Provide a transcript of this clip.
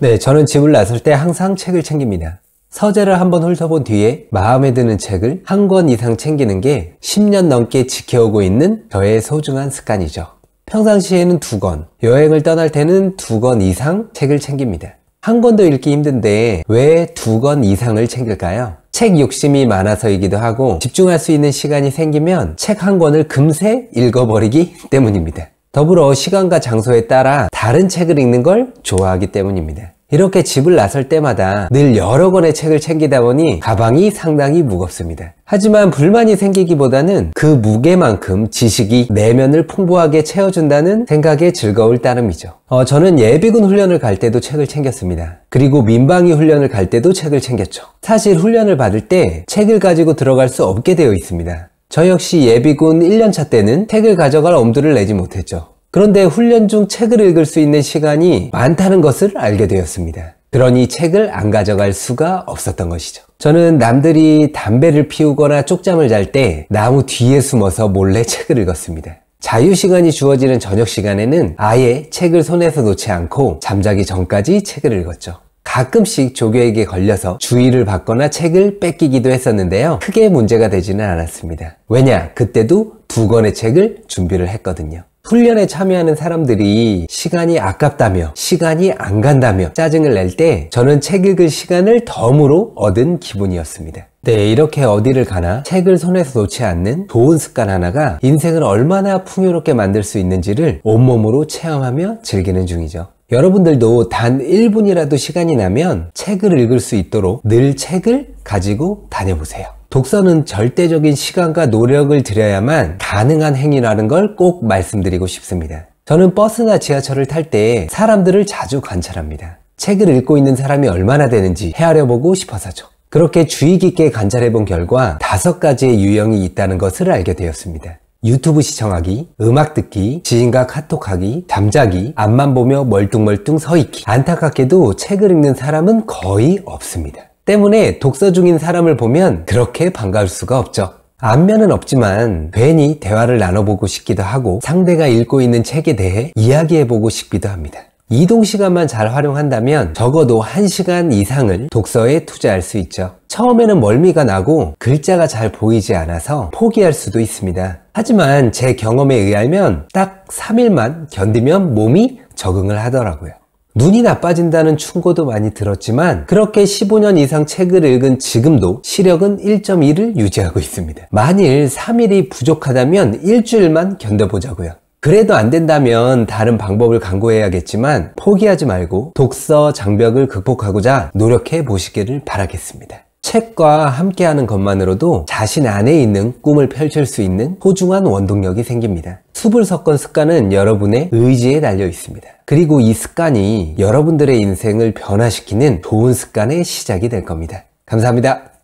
네, 저는 집을 나설 때 항상 책을 챙깁니다. 서재를 한번 훑어본 뒤에 마음에 드는 책을 한 권 이상 챙기는 게 10년 넘게 지켜오고 있는 저의 소중한 습관이죠. 평상시에는 두 권, 여행을 떠날 때는 두 권 이상 책을 챙깁니다. 한 권도 읽기 힘든데 왜 두 권 이상을 챙길까요? 책 욕심이 많아서이기도 하고 집중할 수 있는 시간이 생기면 책 한 권을 금세 읽어버리기 때문입니다. 더불어 시간과 장소에 따라 다른 책을 읽는 걸 좋아하기 때문입니다. 이렇게 집을 나설 때마다 늘 여러 권의 책을 챙기다 보니 가방이 상당히 무겁습니다. 하지만 불만이 생기기보다는 그 무게만큼 지식이 내면을 풍부하게 채워준다는 생각에 즐거울 따름이죠. 어, 저는 예비군 훈련을 갈 때도 책을 챙겼습니다. 그리고 민방위 훈련을 갈 때도 책을 챙겼죠. 사실 훈련을 받을 때 책을 가지고 들어갈 수 없게 되어 있습니다. 저 역시 예비군 1년차 때는 책을 가져갈 엄두를 내지 못했죠. 그런데 훈련 중 책을 읽을 수 있는 시간이 많다는 것을 알게 되었습니다. 그러니 책을 안 가져갈 수가 없었던 것이죠. 저는 남들이 담배를 피우거나 쪽잠을 잘 때 나무 뒤에 숨어서 몰래 책을 읽었습니다. 자유시간이 주어지는 저녁 시간에는 아예 책을 손에서 놓지 않고 잠자기 전까지 책을 읽었죠. 가끔씩 조교에게 걸려서 주의를 받거나 책을 뺏기기도 했었는데요. 크게 문제가 되지는 않았습니다. 왜냐, 그때도 두 권의 책을 준비를 했거든요. 훈련에 참여하는 사람들이 시간이 아깝다며 시간이 안 간다며 짜증을 낼 때 저는 책 읽을 시간을 덤으로 얻은 기분이었습니다. 네, 이렇게 어디를 가나 책을 손에서 놓지 않는 좋은 습관 하나가 인생을 얼마나 풍요롭게 만들 수 있는지를 온몸으로 체험하며 즐기는 중이죠. 여러분들도 단 1분이라도 시간이 나면 책을 읽을 수 있도록 늘 책을 가지고 다녀보세요. 독서는 절대적인 시간과 노력을 들여야만 가능한 행위라는 걸 꼭 말씀드리고 싶습니다. 저는 버스나 지하철을 탈 때 사람들을 자주 관찰합니다. 책을 읽고 있는 사람이 얼마나 되는지 헤아려보고 싶어서죠. 그렇게 주의 깊게 관찰해본 결과 다섯 가지의 유형이 있다는 것을 알게 되었습니다. 유튜브 시청하기, 음악 듣기, 지인과 카톡하기, 잠자기, 앞만 보며 멀뚱멀뚱 서있기. 안타깝게도 책을 읽는 사람은 거의 없습니다. 때문에 독서 중인 사람을 보면 그렇게 반가울 수가 없죠. 안면은 없지만 괜히 대화를 나눠보고 싶기도 하고 상대가 읽고 있는 책에 대해 이야기해보고 싶기도 합니다. 이동 시간만 잘 활용한다면 적어도 1시간 이상을 독서에 투자할 수 있죠. 처음에는 멀미가 나고 글자가 잘 보이지 않아서 포기할 수도 있습니다. 하지만 제 경험에 의하면 딱 3일만 견디면 몸이 적응을 하더라고요. 눈이 나빠진다는 충고도 많이 들었지만 그렇게 15년 이상 책을 읽은 지금도 시력은 1 1을 유지하고 있습니다. 만일 3일이 부족하다면 일주일만 견뎌보자고요. 그래도 안 된다면 다른 방법을 강구해야겠지만 포기하지 말고 독서 장벽을 극복하고자 노력해 보시기를 바라겠습니다. 책과 함께하는 것만으로도 자신 안에 있는 꿈을 펼칠 수 있는 소중한 원동력이 생깁니다. 숲을 섞은 습관은 여러분의 의지에 달려 있습니다. 그리고 이 습관이 여러분들의 인생을 변화시키는 좋은 습관의 시작이 될 겁니다. 감사합니다.